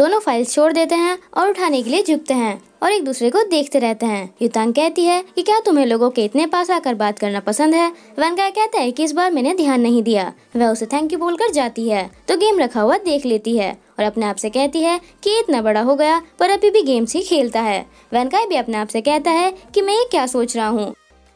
दोनों फाइल छोड़ देते हैं और उठाने के लिए झुकते हैं और एक दूसरे को देखते रहते हैं युतांग कहती है कि क्या तुम्हें लोगों के इतने पास आकर बात करना पसंद है वनगाय कहता है कि इस बार मैंने ध्यान नहीं दिया वह उसे थैंक यू बोलकर जाती है तो गेम रखा हुआ देख लेती है और अपने आप से कहती है कि इतना बड़ा हो गया पर अभी भी गेम्स ही खेलता है वनकाय भी अपने आप से कहता है कि मैं ये क्या सोच रहा हूँ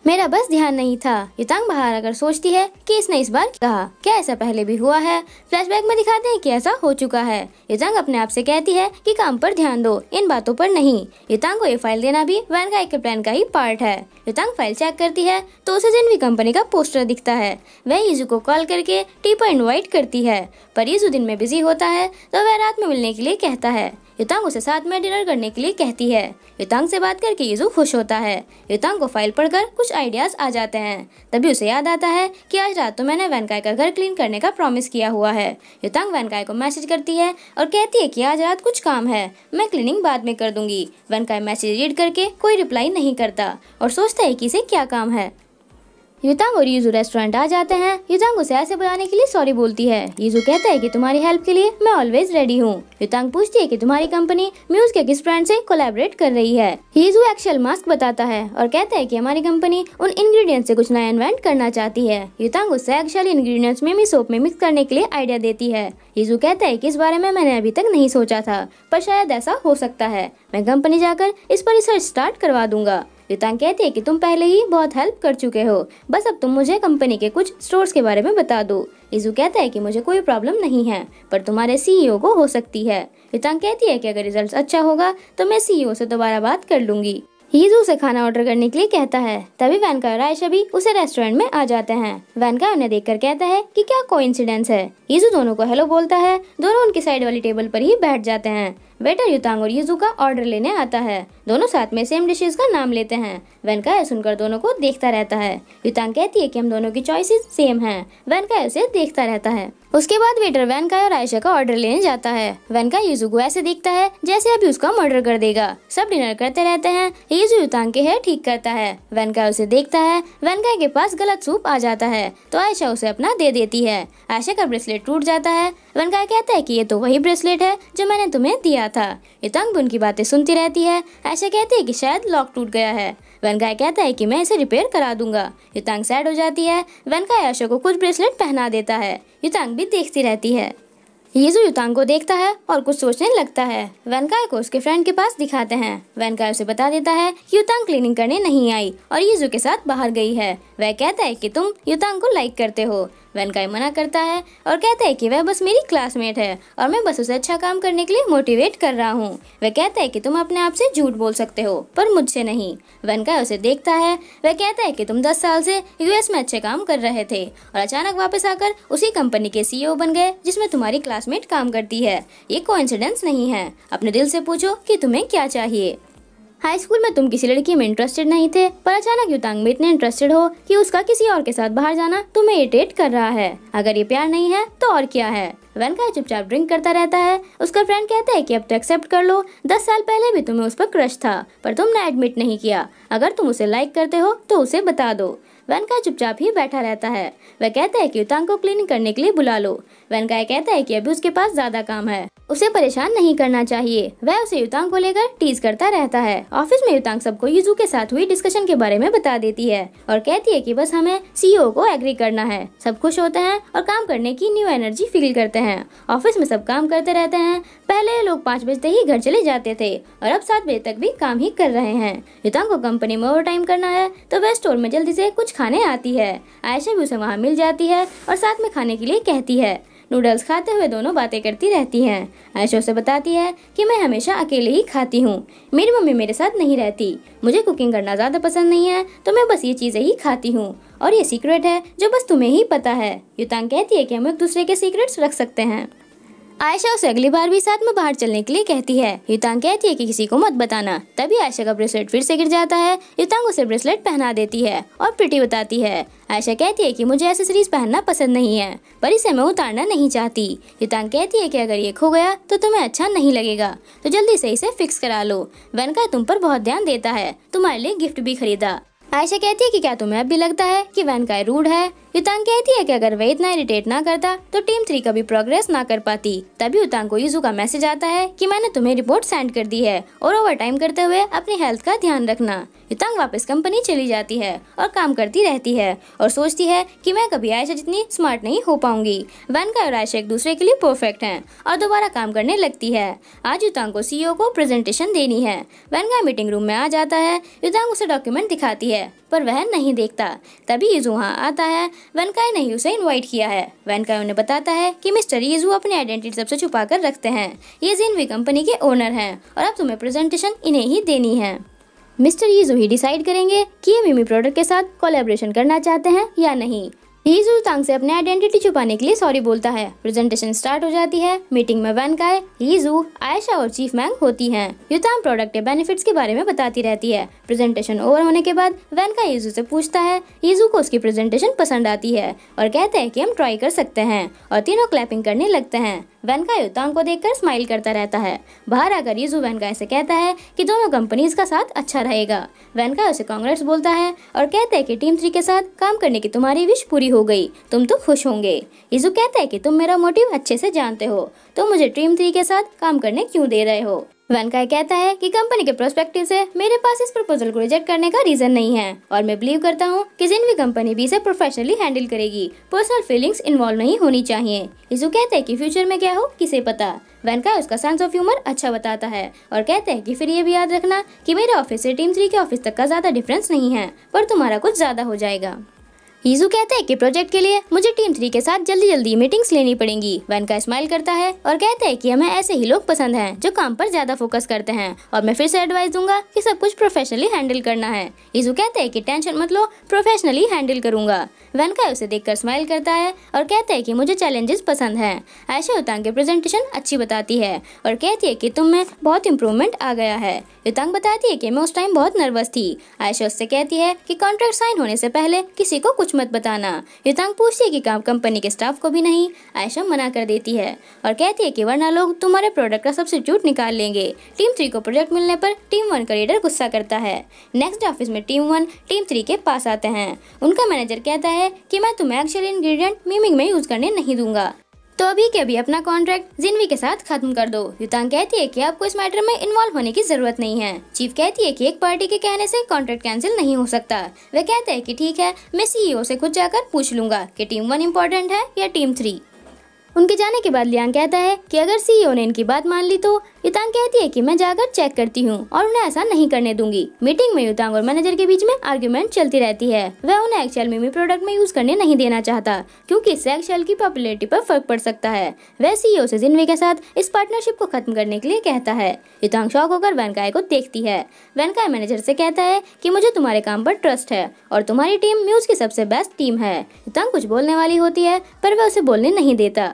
मेरा बस ध्यान नहीं था युतांग बाहर अगर सोचती है कि इसने इस बार कहा क्या ऐसा पहले भी हुआ है फ्लैशबैक में दिखाते हैं कि ऐसा हो चुका है युतांग अपने आप से कहती है कि काम पर ध्यान दो इन बातों पर नहीं युतांग को ये फाइल देना भी वैन का एक प्लान का ही पार्ट है युतांग फाइल चेक करती है तो उसे जिनवी कंपनी का पोस्टर दिखता है वह यीजू को कॉल करके टी इन्वाइट करती है पर यीजू दिन में बिजी होता है तो वह रात में मिलने के लिए कहता है युतांग उसे साथ में डिनर करने के लिए कहती है युतांग से बात करके यीजू खुश होता है युतांग को फाइल पढ़कर कुछ आइडियाज आ जाते हैं तभी उसे याद आता है कि आज रात तो मैंने वैनकाय का घर क्लीन करने का प्रॉमिस किया हुआ है युतांग वैनकाय को मैसेज करती है और कहती है कि आज रात कुछ काम है मैं क्लीनिंग बाद में कर दूंगी वैनकाय मैसेज रीड करके कोई रिप्लाई नहीं करता और सोचता है कि इसे क्या काम है युतांग और यूजू रेस्टोरेंट आ जाते हैं युतांग उसे ऐसे बुलाने के लिए सॉरी बोलती है यूजू कहता है कि तुम्हारी हेल्प के लिए मैं ऑलवेज रेडी हूँ युतांग पूछती है कि तुम्हारी कंपनी म्यूज के किस ब्रांड से कोलेबरेट कर रही है यूजू एक्चुअल मास्क बताता है और कहता है कि हमारी कंपनी उन इन्ग्रीडियंट से कुछ नया इन्वेंट करना चाहती है युतांग उसे एक्चुअल इंग्रेडिएंट्स में भी सोप में मिक्स करने के लिए आइडिया देती है यूजू कहता है की इस बारे में मैंने अभी तक नहीं सोचा था पर शायद ऐसा हो सकता है मैं कंपनी जाकर इस पर रिसर्च स्टार्ट करवा दूंगा युतांग कहती है कि तुम पहले ही बहुत हेल्प कर चुके हो बस अब तुम मुझे कंपनी के कुछ स्टोर्स के बारे में बता दो इजू कहता है कि मुझे कोई प्रॉब्लम नहीं है पर तुम्हारे सीईओ को हो सकती है युतांग कहती है कि अगर रिजल्ट अच्छा होगा तो मैं सीईओ से दोबारा बात कर लूंगी हीजू उसे खाना ऑर्डर करने के लिए कहता है तभी वैनका और आयशा भी उसे रेस्टोरेंट में आ जाते हैं वैनका उन्हें देखकर कहता है कि क्या कोइंसिडेंस है हीजू दोनों को हेलो बोलता है दोनों उनकी साइड वाली टेबल पर ही बैठ जाते हैं वेटर युतांग और यूजू का ऑर्डर लेने आता है दोनों साथ में सेम डिशेज का नाम लेते हैं वेनका सुनकर दोनों को देखता रहता है युतांग कहती है कि हम दोनों की चॉइसेस सेम हैं वेनका उसे देखता रहता है उसके बाद वेटर वैनका और आयशा का ऑर्डर लेने जाता है वैनका यूजू को ऐसे देखता है जैसे अभी उसका मर्डर कर देगा सब डिनर करते रहते हैं यूजू युतांग के हेयर ठीक करता है वैनका उसे देखता है वैनका के पास गलत सूप आ जाता है तो आयशा उसे अपना दे देती है आयशा का ब्रेसलेट टूट जाता है वैनका कहता है की ये तो वही ब्रेसलेट है जो मैंने तुम्हें दिया था युतांग उनकी बातें सुनती रहती है आशा कहती है कि शायद लॉक टूट गया है वनकाय कहता है कि मैं इसे रिपेयर करा दूंगा युतांग सैड हो जाती है वनकाय आशा को कुछ ब्रेसलेट पहना देता है युतांग भी देखती रहती है यीजू युतांग को देखता है और कुछ सोचने लगता है वनकाय को उसके फ्रेंड के पास दिखाते हैं वनकाय उसे बता देता है कि युतांग क्लीनिंग करने नहीं आई और यीजू के साथ बाहर गई है वह कहता है कि तुम युतांग को लाइक करते हो वेनकाई मना करता है और कहता है कि वह बस मेरी क्लासमेट है और मैं बस उसे अच्छा काम करने के लिए मोटिवेट कर रहा हूँ वह कहता है कि तुम अपने आप से झूठ बोल सकते हो पर मुझसे नहीं वेनकाई उसे देखता है वह कहता है कि तुम दस साल से यूएस में अच्छे काम कर रहे थे और अचानक वापस आकर उसी कंपनी के सीईओ e बन गए जिसमें तुम्हारी क्लासमेट काम करती है ये कोइंसिडेंस नहीं है अपने दिल से पूछो कि तुम्हें क्या चाहिए हाई स्कूल में तुम किसी लड़की में इंटरेस्टेड नहीं थे पर अचानक युतांग में इतने इंटरेस्टेड हो कि उसका किसी और के साथ बाहर जाना तुम्हें इरिटेट कर रहा है अगर ये प्यार नहीं है तो और क्या है वेनकाय चुपचाप ड्रिंक करता रहता है उसका फ्रेंड कहता है कि अब तो एक्सेप्ट कर लो दस साल पहले भी तुम्हें उस पर क्रश था पर तुमने एडमिट नहीं किया अगर तुम उसे लाइक करते हो तो उसे बता दो वेनकाय चुपचाप ही बैठा रहता है वह कहता है कि युतांग को क्लीनिंग करने के लिए बुला लो वेनकाय कहता है कि अभी उसके पास ज्यादा काम है उसे परेशान नहीं करना चाहिए वह उसे युतांग को लेकर टीज करता रहता है ऑफिस में युतांग सबको युजू के साथ हुई डिस्कशन के बारे में बता देती है और कहती है कि बस हमें सीईओ e को एग्री करना है सब खुश होते हैं और काम करने की न्यू एनर्जी फील करते हैं ऑफिस में सब काम करते रहते हैं पहले लोग पाँच बजते ही घर चले जाते थे और अब सात बजे तक भी काम ही कर रहे हैं युतांग को कंपनी में ओवर टाइम करना है तो वह स्टोर में जल्दी से कुछ खाने आती है आयशा भी उसे वहाँ मिल जाती है और साथ में खाने के लिए कहती है नूडल्स खाते हुए दोनों बातें करती रहती हैं आयशा उसे बताती है कि मैं हमेशा अकेले ही खाती हूँ मेरी मम्मी मेरे साथ नहीं रहती मुझे कुकिंग करना ज़्यादा पसंद नहीं है तो मैं बस ये चीज़ें ही खाती हूँ और ये सीक्रेट है जो बस तुम्हें ही पता है युतांग कहती है कि हम एक दूसरे के सीक्रेट्स रख सकते हैं आयशा उसे अगली बार भी साथ में बाहर चलने के लिए कहती है युतांग कहती है कि किसी को मत बताना तभी आयशा का ब्रेसलेट फिर से गिर जाता है युतांग उसे ब्रेसलेट पहना देती है और प्रीति बताती है आयशा कहती है कि मुझे एसेसरीज पहनना पसंद नहीं है पर इसे मैं उतारना नहीं चाहती युतांग कहती है कि अगर ये खो गया तो तुम्हें अच्छा नहीं लगेगा तो जल्दी से इसे फिक्स करा लो वनका तुम पर बहुत ध्यान देता है तुम्हारे लिए गिफ्ट भी खरीदा आयशा कहती है कि क्या तुम्हें अब भी लगता है कि वैनकाय रूड है युतांग कहती है कि अगर वह इतना इरिटेट ना करता तो टीम थ्री कभी प्रोग्रेस ना कर पाती तभी युतांग को यूजू का मैसेज आता है कि मैंने तुम्हें रिपोर्ट सेंड कर दी है और ओवर टाइम करते हुए अपनी हेल्थ का ध्यान रखना युतांग वापस कंपनी चली जाती है और काम करती रहती है और सोचती है कि मैं कभी आयशा जितनी स्मार्ट नहीं हो पाऊंगी वैनका और आयशा एक दूसरे के लिए परफेक्ट हैं और दोबारा काम करने लगती है आज युतांग को सीईओ e को प्रेजेंटेशन देनी है वैनका मीटिंग रूम में आ जाता है युतांग उसे डॉक्यूमेंट दिखाती है पर वह नहीं देखता तभी यूजू वहाँ आता है वेनकाय ने ही उसे इनवाइट किया है वेनकाय उन्हें बताता है कि मिस्टर येजू अपनी आइडेंटिटी सबसे छुपा कर रखते हैं ये जिनवी कंपनी के ओनर हैं और अब तुम्हें प्रेजेंटेशन इन्हें ही देनी है मिस्टर येजू ही डिसाइड करेंगे कि ये मिमी प्रोडक्ट के साथ कोलेब्रेशन करना चाहते हैं या नहीं यही तांग से अपने आइडेंटिटी छुपाने के लिए सॉरी बोलता है प्रेजेंटेशन स्टार्ट हो जाती है मीटिंग में वैन का यीजू आयशा और चीफ मैंग होती हैं युतांग प्रोडक्ट के बेनिफिट्स के बारे में बताती रहती है प्रेजेंटेशन ओवर होने के बाद वैन का यीजू से पूछता है यीजू को उसकी प्रेजेंटेशन पसंद आती है और कहते हैं की हम ट्राई कर सकते हैं और तीनों क्लैपिंग करने लगते हैं वैन का युतांग को कर स्माइल करता रहता है बाहर आकर यीजू वैन का ऐसे कहता है की दोनों कंपनीज का साथ अच्छा रहेगा वैन का उसे कांग्रेस बोलता है और कहते हैं की टीम थ्री के साथ काम करने की तुम्हारी विश पूरी हो गई तुम तो खुश होंगे यीजु कहता है कि तुम मेरा मोटिव अच्छे से जानते हो तो मुझे टीम थ्री के साथ काम करने क्यों दे रहे हो वनकाय कहता है कि कंपनी के प्रोस्पेक्टिव से मेरे पास इस प्रपोजल को रिजेक्ट करने का रीजन नहीं है और मैं बिलीव करता हूँ कि जिन भी कंपनी भी इसे प्रोफेशनली हैंडल करेगी पर्सनल फीलिंग्स इन्वॉल्व नहीं होनी चाहिए यीशु कहते हैं कि फ्यूचर में क्या हो किसे पता वैनकाय उसका सेंस ऑफ ह्यूमर अच्छा बताता है और कहते हैं की फिर ये भी याद रखना की मेरे ऑफिस ऐसी टीम थ्री के ऑफिस तक का ज्यादा डिफरेंस नहीं है पर तुम्हारा कुछ ज्यादा हो जाएगा यीजू कहते हैं कि प्रोजेक्ट के लिए मुझे टीम थ्री के साथ जल्दी जल्दी मीटिंग्स लेनी पड़ेंगी वैन का स्माइल करता है और कहते हैं कि हमें ऐसे ही लोग पसंद हैं जो काम पर ज्यादा फोकस करते हैं और मैं फिर से एडवाइस दूंगा कि सब कुछ प्रोफेशनली हैंडल करना है यीजू कहते हैं कि टेंशन मत लो प्रोफेशनली हैंडल करूंगा वैन का उसे कर स्माइल करता है और कहते हैं कि मुझे चैलेंजेस पसंद है आयशा उतंग की प्रेजेंटेशन अच्छी बताती है और कहती है की तुम में बहुत इम्प्रूवमेंट आ गया है युतांग बताती है की मैं उस टाइम बहुत नर्वस थी आयशा उससे कहती है की कॉन्ट्रैक्ट साइन होने से पहले किसी को कुछ कुछ मत बताना युतांग पूछती है कि कंपनी के स्टाफ को भी नहीं आयशा मना कर देती है और कहती है कि वरना लोग तुम्हारे प्रोडक्ट का सब्सिट्यूट निकाल लेंगे टीम थ्री को प्रोडक्ट मिलने पर टीम वन का लीडर गुस्सा करता है नेक्स्ट ऑफिस में टीम वन टीम थ्री के पास आते हैं उनका मैनेजर कहता है की मैं तुम्हें एक्चुअल इंग्रेडिएंट मीमिंग में यूज़ करने नहीं दूंगा तो अभी के अभी अपना कॉन्ट्रैक्ट जिनवी के साथ खत्म कर दो युतांग कहती है कि आपको इस मैटर में इन्वॉल्व होने की जरूरत नहीं है चीफ कहती है कि एक पार्टी के कहने से कॉन्ट्रैक्ट कैंसिल नहीं हो सकता वह कहते हैं कि ठीक है मैं सीईओ e से खुद जाकर पूछ लूंगा कि टीम वन इम्पोर्टेंट है या टीम थ्री उनके जाने के बाद लियांग कहता है कि अगर सीईओ e ने इनकी बात मान ली तो युतांग कहती है कि मैं जाकर चेक करती हूँ और उन्हें ऐसा नहीं करने दूंगी मीटिंग में युतांग और मैनेजर के बीच में आर्ग्यूमेंट चलती रहती है वह उन्हें एक्सेल मिमी प्रोडक्ट में यूज करने नहीं देना चाहता क्योंकि इससे एक्सेल की पॉपुलरिटी पर फर्क पड़ सकता है वह सीईओ e से जिनवे के साथ इस पार्टनरशिप को खत्म करने के लिए कहता है युतांग शौक होकर वैनकाय को देखती है वैनकाय मैनेजर से कहता है की मुझे तुम्हारे काम पर ट्रस्ट है और तुम्हारी टीम म्यूज की सबसे बेस्ट टीम है युतांग कुछ बोलने वाली होती है पर वह उसे बोलने नहीं देता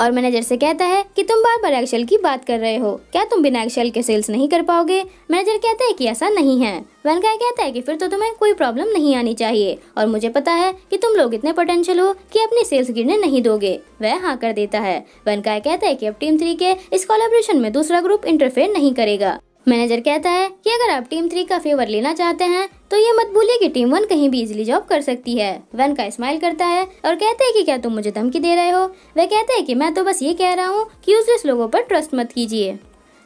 और मैनेजर से कहता है कि तुम बार बार एक्शल की बात कर रहे हो क्या तुम बिना एक्शल के सेल्स नहीं कर पाओगे मैनेजर कहता है कि ऐसा नहीं है वैनकाय कहता है कि फिर तो तुम्हें कोई प्रॉब्लम नहीं आनी चाहिए और मुझे पता है कि तुम लोग इतने पोटेंशियल हो कि अपनी सेल्स गिरने नहीं दोगे वह हाँ कर देता है वैनकाय कहता है की अब टीम थ्री के इस कोलेब्रेशन में दूसरा ग्रुप इंटरफेयर नहीं करेगा मैनेजर कहता है कि अगर आप टीम थ्री का फेवर लेना चाहते हैं तो ये मत भूलिए कि टीम वन कहीं भी इजिली जॉब कर सकती है वन का स्माइल करता है और कहते हैं कि क्या तुम मुझे धमकी दे रहे हो वह कहते हैं कि मैं तो बस ये कह रहा हूँ कि यूजलेस लोगों पर ट्रस्ट मत कीजिए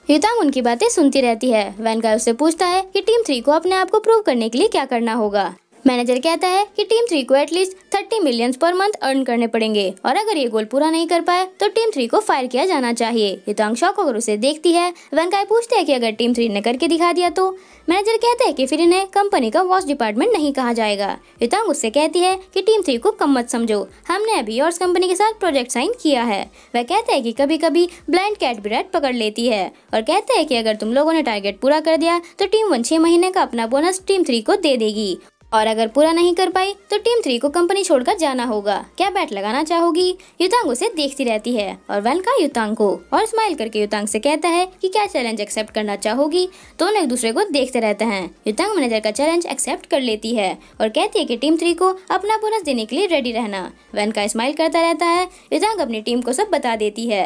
हितांग उनकी बातें सुनती रहती है वैन का उससे पूछता है कि टीम थ्री को अपने आप को प्रूव करने के लिए क्या करना होगा मैनेजर कहता है कि टीम थ्री को at least thirty million per month earn करने पड़ेंगे और अगर ये गोल पूरा नहीं कर पाए तो टीम थ्री को फायर किया जाना चाहिए हितांग तो शौक अगर उसे देखती है वेंकाय पूछते हैं कि अगर टीम थ्री ने करके दिखा दिया तो मैनेजर कहते हैं कि फिर इन्हें कंपनी का वॉच डिपार्टमेंट नहीं कहा जाएगा हितांग तो उससे कहती है कि टीम थ्री को कम मत समझो हमने अभी और कंपनी के साथ प्रोजेक्ट साइन किया है वह कहते हैं कि कभी कभी ब्लाइंड कैट बिराट पकड़ लेती है और कहते हैं कि अगर तुम लोगों ने टारगेट पूरा कर दिया तो टीम वन छह महीने का अपना बोनस टीम थ्री को दे देगी और अगर पूरा नहीं कर पाई तो टीम थ्री को कंपनी छोड़कर जाना होगा क्या बैट लगाना चाहोगी युतांग उसे देखती रहती है और का युतांग को और स्माइल करके युतांग से कहता है कि क्या चैलेंज एक्सेप्ट करना चाहोगी दोनों एक दूसरे को देखते रहते हैं युतांग मैनेजर का चैलेंज एक्सेप्ट कर लेती है और कहती है की टीम थ्री को अपना बोनस देने के लिए रेडी रहना का स्माइल करता रहता है युतांग अपनी टीम को सब बता देती है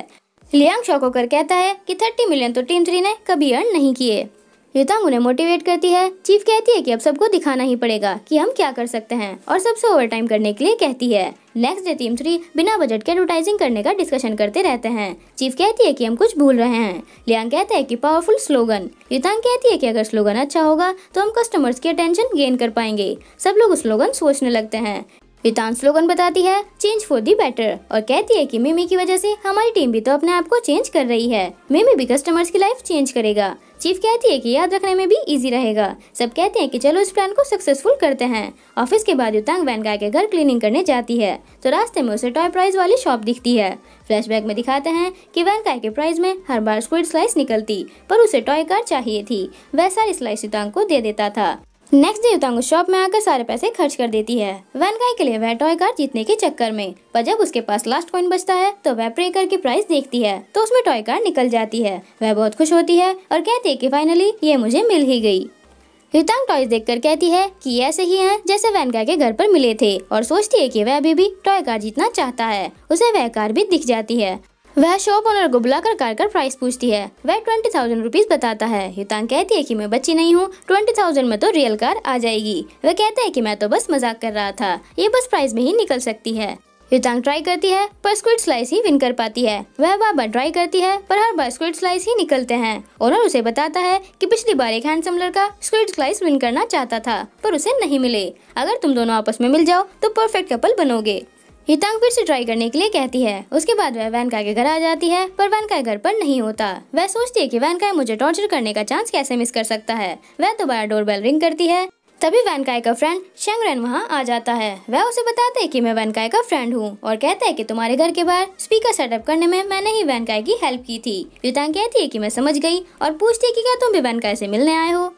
लियांग शौक होकर कहता है कि 30 मिलियन तो टीम थ्री ने कभी अर्न नहीं किए रितम उन्हें मोटिवेट करती है चीफ कहती है कि अब सबको दिखाना ही पड़ेगा कि हम क्या कर सकते हैं और सबसे ओवर टाइम करने के लिए कहती है नेक्स्ट डे टीम थ्री बिना बजट के एडवर्टाइजिंग करने का डिस्कशन करते रहते हैं चीफ कहती है कि हम कुछ भूल रहे हैं लियांग कहते हैं कि पावरफुल स्लोगन युतांग कहती है कि अगर स्लोगन अच्छा होगा तो हम कस्टमर्स की अटेंशन गेन कर पाएंगे सब लोग स्लोगन सोचने लगते हैं वितान स्लोगन बताती है चेंज फॉर दी बेटर और कहती है कि मिमी की वजह से हमारी टीम भी तो अपने आप को चेंज कर रही है मिमी भी कस्टमर्स की लाइफ चेंज करेगा चीफ कहती है कि याद रखने में भी इजी रहेगा सब कहते हैं कि चलो इस प्लान को सक्सेसफुल करते हैं ऑफिस के बाद युतांग वैन गाय के घर क्लीनिंग करने जाती है तो रास्ते में उसे टॉय प्राइज वाली शॉप दिखती है फ्लैशबैक में दिखाते हैं कि वैन गाय के प्राइज में हर बार स्क्विड स्लाइस निकलती पर उसे टॉय कार चाहिए थी वह सारी स्लाइस युतांग को दे देता था नेक्स्ट डे युतांगो शॉप में आकर सारे पैसे खर्च कर देती है वैनगाई के लिए वह टॉय कार जीतने के चक्कर में पर जब उसके पास लास्ट कॉइन बचता है तो वह प्रेकर की प्राइस देखती है तो उसमें टॉय कार निकल जाती है वह बहुत खुश होती है और कहती है कि फाइनली ये मुझे मिल ही गई युतांग टॉयज देखकर कहती है कि ऐसे ही हैं जैसे वैनका के घर पर मिले थे और सोचती है कि वह अभी भी टॉय कार जीतना चाहता है उसे वह कार भी दिख जाती है वह शॉप ओनर को बुलाकर कार कर प्राइस पूछती है वह ट्वेंटी थाउजेंड रुपीज बताता है युतांग कहती है कि मैं बच्ची नहीं हूँ ट्वेंटी थाउजेंड में तो रियल कार आ जाएगी वह कहता है कि मैं तो बस मजाक कर रहा था ये बस प्राइस में ही निकल सकती है युतांग ट्राई करती है पर स्क्विड स्लाइस ही विन कर पाती है वह बाबा ट्राई करती है पर हर बार स्क्विड स्लाइस ही निकलते हैं ओनर उसे बताता है कि पिछली बार एक हैंडसम लड़का स्क्विड स्लाइस विन करना चाहता था पर उसे नहीं मिले अगर तुम दोनों आपस में मिल जाओ तो परफेक्ट कपल बनोगे हितांग फिर से ट्राई करने के लिए कहती है उसके बाद वह वैनकाय के घर आ जाती है पर वैनका घर पर नहीं होता वह सोचती है कि वैनका मुझे टॉर्चर करने का चांस कैसे मिस कर सकता है वह दोबारा डोरबेल रिंग करती है तभी वैनकाय का फ्रेंड रेन वहाँ आ जाता है वह उसे बताता है कि मैं वैनकाय का फ्रेंड हूँ और कहता है कि तुम्हारे घर के बाहर स्पीकर सेटअप करने में मैंने ही वैनकाय की हेल्प की थी युतांग कहती है कि मैं समझ गई और पूछती है कि क्या तुम भी वैनकाय से मिलने आए हो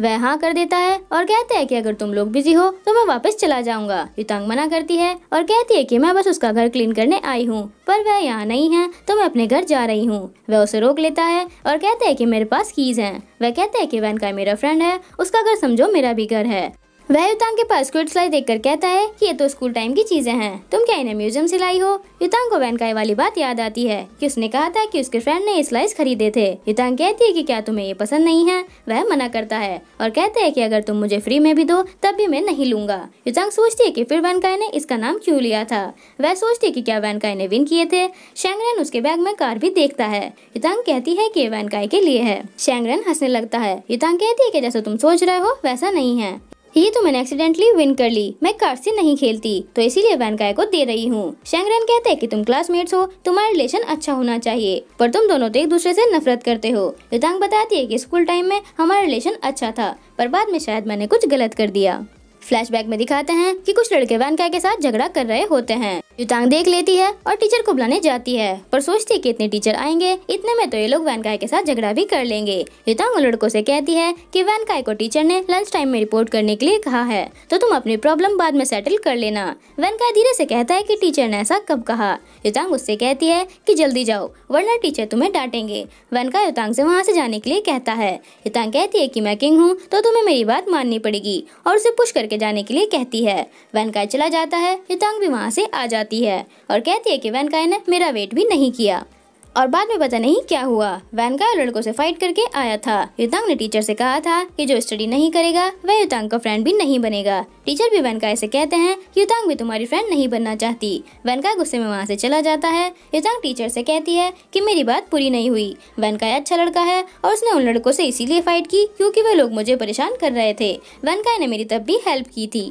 वह हाँ कर देता है और कहता है कि अगर तुम लोग बिजी हो तो मैं वापस चला जाऊंगा युतांग मना करती है और कहती है कि मैं बस उसका घर क्लीन करने आई हूँ पर वह यहाँ नहीं है तो मैं अपने घर जा रही हूँ वह उसे रोक लेता है और कहता है कि मेरे पास कीज हैं वह कहता है कि वैन का मेरा फ्रेंड है उसका घर समझो मेरा भी घर है वह युतांग के पास क्विट सिलाई देख कहता है कि ये तो स्कूल टाइम की चीजें हैं तुम क्या इन्हें म्यूजियम से लाई हो युतांग को वैनकाई वाली बात याद आती है कि उसने कहा था कि उसके फ्रेंड ने ये स्लाइस खरीदे थे युतांग कहती है कि क्या तुम्हें ये पसंद नहीं है वह मना करता है और कहते हैं कि अगर तुम मुझे फ्री में भी दो तब भी मैं नहीं लूंगा युतांग सोचती है की फिर वैनकाई ने इसका नाम क्यूँ लिया था वह सोचती है की क्या वैनकाई ने विन किए थे शेंगरन उसके बैग में कार भी देखता है युतांग कहती है की वैनकाई के लिए है शेंगरन हंसने लगता है युतांग कहती है कि जैसा तुम सोच रहे हो वैसा नहीं है ये तो मैंने एक्सीडेंटली विन कर ली मैं कार से नहीं खेलती तो इसीलिए वैनकाय को दे रही हूँ शैंगरन कहते हैं कि तुम क्लासमेट्स हो तुम्हारा रिलेशन अच्छा होना चाहिए पर तुम दोनों तो एक दूसरे से नफरत करते हो युतांग बताती है कि स्कूल टाइम में हमारा रिलेशन अच्छा था पर बाद में शायद मैंने कुछ गलत कर दिया फ्लैशबैक में दिखाते हैं कि कुछ लड़के वैनकाय के साथ झगड़ा कर रहे होते हैं जो देख लेती है और टीचर को बुलाने जाती है पर सोचती है कि इतने टीचर आएंगे इतने में तो ये लोग वैनकाय के साथ झगड़ा भी कर लेंगे युतांग उन लड़कों से कहती है कि वैनकाय को टीचर ने लंच टाइम में रिपोर्ट करने के लिए कहा है तो तुम अपनी प्रॉब्लम बाद में सेटल कर लेना वैनकाय धीरे से कहता है कि टीचर ने ऐसा कब कहा युतांग उससे कहती है कि जल्दी जाओ वरना टीचर तुम्हें डांटेंगे वैनकाय युतांग से वहाँ से जाने के लिए कहता है युतांग कहती है कि मैं किंग हूँ तो तुम्हें मेरी बात माननी पड़ेगी और उसे पुश करके जाने के लिए कहती है वैनकाय चला जाता है युतांग भी वहाँ से आ जाता करती है और कहती है कि वैनकाय ने मेरा वेट भी नहीं किया और बाद में पता नहीं क्या हुआ वैनकाय लड़कों से फाइट करके आया था युतांग ने टीचर से कहा था कि जो स्टडी नहीं करेगा वह युतांग का फ्रेंड भी नहीं बनेगा टीचर भी वैनकाय से कहते हैं कि युतांग भी तुम्हारी फ्रेंड नहीं बनना चाहती वैनकाय गुस्से में वहाँ से चला जाता है युतांग टीचर से कहती है कि मेरी बात पूरी नहीं हुई वैनकाय अच्छा लड़का है और उसने उन लड़कों से इसीलिए फाइट की क्योंकि वे लोग मुझे परेशान कर रहे थे वैनकाय ने मेरी तब भी हेल्प की थी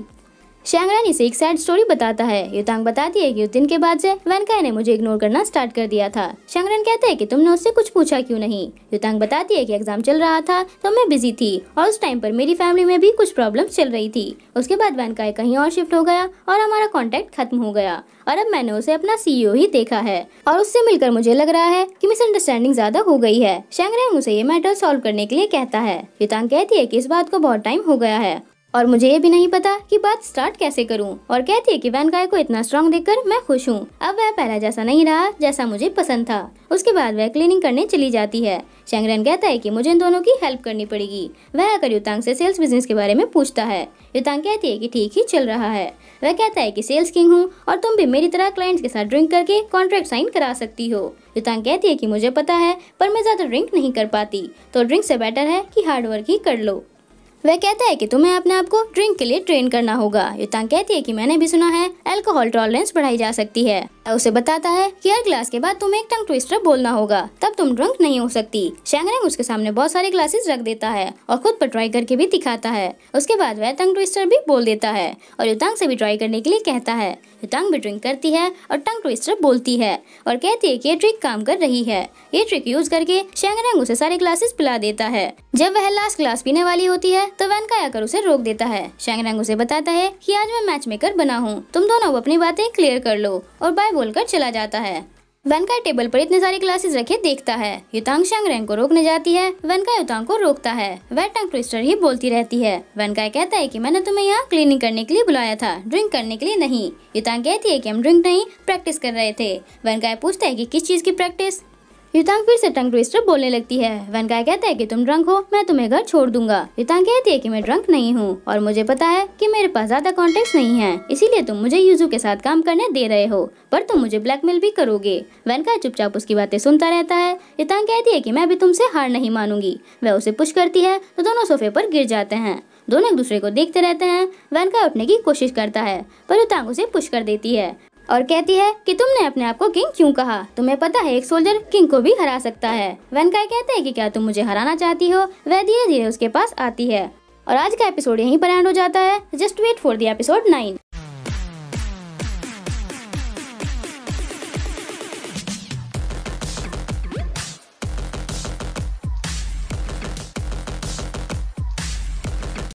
शेंगरानी से एक सैड स्टोरी बताता है युतांग बताती है कि उस दिन के बाद से वैनकाय ने मुझे इग्नोर करना स्टार्ट कर दिया था शेंगरन कहते हैं कि तुमने उससे कुछ पूछा क्यों नहीं युतांग बताती है कि एग्जाम चल रहा था तो मैं बिजी थी और उस टाइम पर मेरी फैमिली में भी कुछ प्रॉब्लम चल रही थी उसके बाद वैनकाय कहीं और शिफ्ट हो गया और हमारा कॉन्टैक्ट खत्म हो गया और अब मैंने उसे अपना सीईओ e ही देखा है और उससे मिलकर मुझे लग रहा है की मिसअंडरस्टैंडिंग ज्यादा हो गई है शेंगरन उसे ये मैटर सोल्व करने के लिए कहता है युतांग कहती है की इस बात को बहुत टाइम हो गया है और मुझे ये भी नहीं पता कि बात स्टार्ट कैसे करूं और कहती है कि वैन गाय को इतना स्ट्रांग देखकर मैं खुश हूं अब वह पहला जैसा नहीं रहा जैसा मुझे पसंद था उसके बाद वह क्लीनिंग करने चली जाती है शेंगरन कहता है कि मुझे इन दोनों की हेल्प करनी पड़ेगी वह आकर युतांग से सेल्स बिजनेस के बारे में पूछता है युतांग कहती है की ठीक ही चल रहा है वह कहता है की सेल्स किंग हूँ और तुम भी मेरी तरह क्लाइंट्स के साथ ड्रिंक करके कॉन्ट्रैक्ट साइन करा सकती हो युतांग कहती है की मुझे पता है पर मैं ज़्यादा ड्रिंक नहीं कर पाती तो ड्रिंक से बेटर है की हार्ड वर्क ही कर लो वह कहता है कि तुम्हें अपने आप को ड्रिंक के लिए ट्रेन करना होगा युतांग कहती है कि मैंने भी सुना है अल्कोहल टॉलरेंस बढ़ाई जा सकती है उसे बताता है कि हर क्लास के बाद तुम्हें एक टंग ट्विस्टर बोलना होगा तब तुम ड्रंक नहीं हो सकती शेंगरेंग उसके सामने बहुत सारे ग्लासेस रख देता है और खुद पर ट्राई करके भी दिखाता है उसके बाद वह टंग ट्विस्टर भी बोल देता है और युतांग से भी ट्राई करने के लिए कहता है युतांग भी ड्रिंक करती है और टंग ट्विस्टर बोलती है और कहती है की ये ट्रिक काम कर रही है ये ट्रिक यूज करके शेंगरेंग उसे सारे ग्लासेस पिला देता है जब वह लास्ट ग्लास पीने वाली होती है तो वैन का आकर उसे रोक देता है शेंगरेंग उसे बताता है की आज मैं मैच मेकर बना हूँ तुम दोनों अपनी बातें क्लियर कर लो और बाय बोलकर चला जाता है वनका टेबल पर इतने सारे ग्लासेस रखे देखता है युतांग शांग रैंग को रोकने जाती है वनका युतांग को रोकता है वह टंग ट्विस्टर ही बोलती रहती है वनका कहता है कि मैंने तुम्हें यहाँ क्लीनिंग करने के लिए बुलाया था ड्रिंक करने के लिए नहीं युतांग कहती है कि हम ड्रिंक नहीं प्रैक्टिस कर रहे थे वनका पूछता है कि किस चीज़ की प्रैक्टिस युतांग फिर से टंग ट्विस्टर बोलने लगती है वनकाय कहता है कि तुम ड्रंक हो मैं तुम्हें घर छोड़ दूंगा युतांग कहती है कि मैं ड्रंक नहीं हूँ और मुझे पता है कि मेरे पास ज्यादा कॉन्टेक्ट नहीं है इसीलिए तुम मुझे यूजू के साथ काम करने दे रहे हो पर तुम मुझे ब्लैकमेल भी करोगे वनकाय चुपचाप उसकी बातें सुनता रहता है युतांग कहती है की मैं भी तुमसे हार नहीं मानूंगी वह उसे पुश करती है तो दोनों सोफे पर गिर जाते हैं दोनों एक दूसरे को देखते रहते हैं वैनका उठने की कोशिश करता है पर युतांग उसे पुश कर देती है और कहती है कि तुमने अपने आप को किंग क्यों कहा तुम्हें पता है एक सोल्जर किंग को भी हरा सकता है वेनकाई कहते हैं कि क्या तुम मुझे हराना चाहती हो वह धीरे धीरे उसके पास आती है और आज का एपिसोड यहीं पर एंड हो जाता है just wait for the episode nine